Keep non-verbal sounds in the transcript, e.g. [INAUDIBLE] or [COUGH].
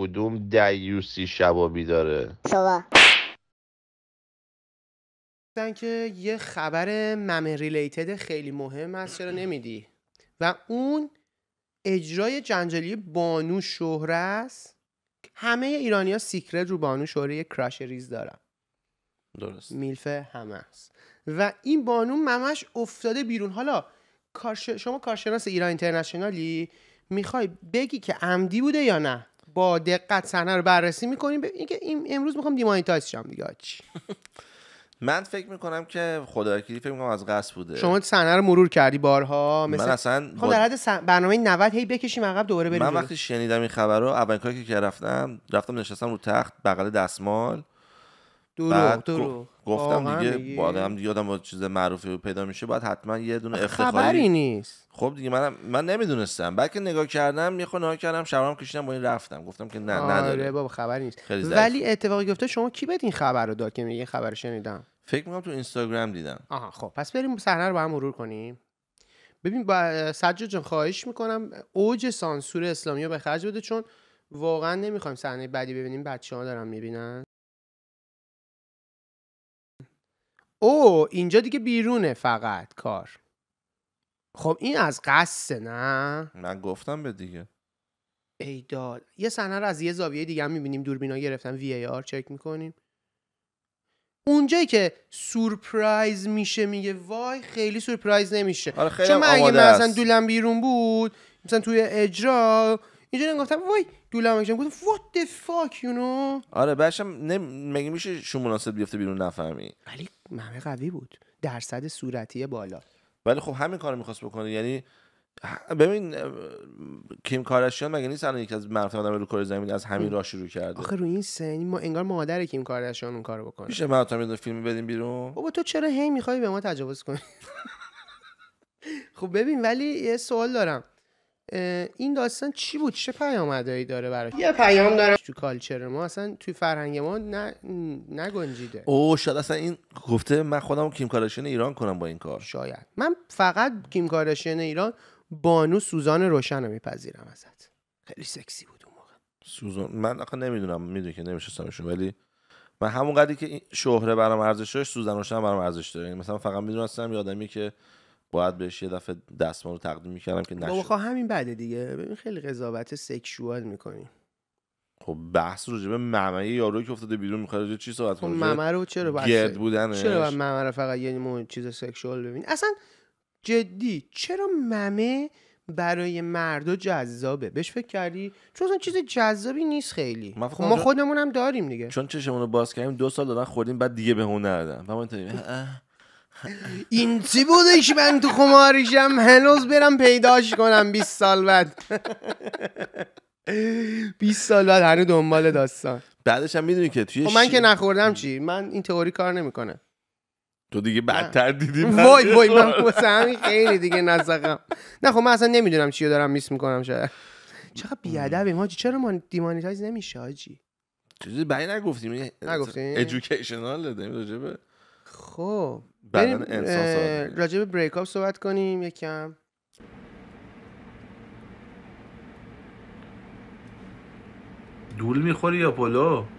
کدوم دیوسی شبابی داره که یه خبر ممه ریلیتد خیلی مهم هست چرا نمیدی و اون اجرای جنجالی بانو شهره همه ایرانی ها سیکرت رو بانو شهره یه کراش ریز دارن درست میلفه همه است و این بانو ممهش افتاده بیرون حالا شما کارشناس ایران اینترنشنالی میخوای بگی که عمدی بوده یا نه با دقت صحنه رو بررسی میکنیم اینکه امروز میخوام دیمانیتایز شم دیگه چی من فکر میکنم که کلی فکر میکنم از قصد بوده شما صحنه رو مرور کردی بارها مثل من خب در حد برنامه 90 هی بکشیم عقب دوباره بریم من وقتی شنیدم این خبر رو اولین کاری که رفتم رفتم نشستم رو تخت بغل دستمال دروغ دروغ گفتم دیگه با آدم یادم با چیز معروفی رو پیدا میشه باید حتما یه دونه افتخاری خبری نیست خب دیگه منم من نمیدونستم بعد نگاه کردم یه خونه کردم شبام کشیدم با این رفتم گفتم که نه آره نداره بابا خبری نیست ولی اتفاقی گفته شما کی بدین خبر رو داد که میگه خبر شنیدم فکر میکنم تو اینستاگرام دیدم آها خب پس بریم صحنه رو با هم مرور کنیم ببین با سجاد جان خواهش میکنم اوج سانسور اسلامی رو به خرج بده چون واقعا نمیخوایم صحنه بعدی ببینیم بچه ها دارن میبینن او اینجا دیگه بیرونه فقط کار خب این از قصه نه من گفتم به دیگه ایدال یه صحنه رو از یه زاویه دیگه هم میبینیم دوربینا گرفتن وی ای آر چک میکنیم اونجایی که سورپرایز میشه میگه وای خیلی سورپرایز نمیشه آره خیلی چون من اگه دولم بیرون بود مثلا توی اجرا اینجا گفتم وای دولم جان گفتم what the fuck you know آره بعدشم نم... مگه میشه شما مناسب بیفته بیرون نفهمی ولی ممه قوی بود درصد صورتی بالا ولی خب همین کارو میخواست بکنه یعنی ببین کیم کارشیان مگه نیست الان یکی از مرتبه آدم رو کره زمین از همین خب، راه شروع کرده آخه روی این سن ما انگار مادر کیم کارشیان اون کارو بکنه میشه ما فیلم بدیم بیرون بابا تو چرا هی میخوای به ما تجاوز کنی [LAUGHS] خب ببین ولی یه سوال دارم این داستان چی بود چه پیامدهایی داره برای یه پیام دارم تو کالچر ما اصلا توی فرهنگ ما ن... نگنجیده او شاید اصلا این گفته من خودم کیم کارداشیان ایران کنم با این کار شاید من فقط کیم کارداشیان ایران بانو سوزان روشن رو میپذیرم ازت خیلی سکسی بود اون موقع سوزان من آخه نمیدونم میدونی که نمیشناسمشون ولی من همون قدری که شهره برام ارزش داشت سوزن روشن برام ارزش داره یعنی مثلا فقط میدونستم یادمی که باید بهش یه دفعه دستمال رو تقدیم میکردم که نشه بابا خب همین بده دیگه ببین خیلی قضاوت سکشوال میکنی خب بحث رو به ممه یاروی که افتاده بیرون میخواد چه چی صحبت خب کنه رو چرا گرد بودنش چرا باید ممه رو فقط یه مو چیز سکشوال ببین اصلا جدی چرا ممه برای مردا جذابه بهش فکر کردی چون اصلا چیز جذابی نیست خیلی ما خودمون هم داریم دیگه چون چشمون رو باز کردیم دو سال دادن خوردیم بعد دیگه به خب. هنر این چی بودش من تو خماریشم هنوز برم پیداش کنم 20 سال بعد 20 سال بعد هنوز دنبال داستان بعدش هم میدونی که توی خب من که نخوردم چی من این تئوری کار نمیکنه تو دیگه بدتر دیدی وای وای من واسه همین خیلی دیگه نزقم نه خب من اصلا نمیدونم چی دارم میس میکنم شاید چقدر بیادبیم ما چرا ما دیمانیتایز نمیشه حاجی چیزی برای نگفتیم یعنی نگفتیم ادویکیشنال نمیدونم خب بله، بریم راجع به بریک اپ صحبت کنیم یکم دول میخوری یا پلو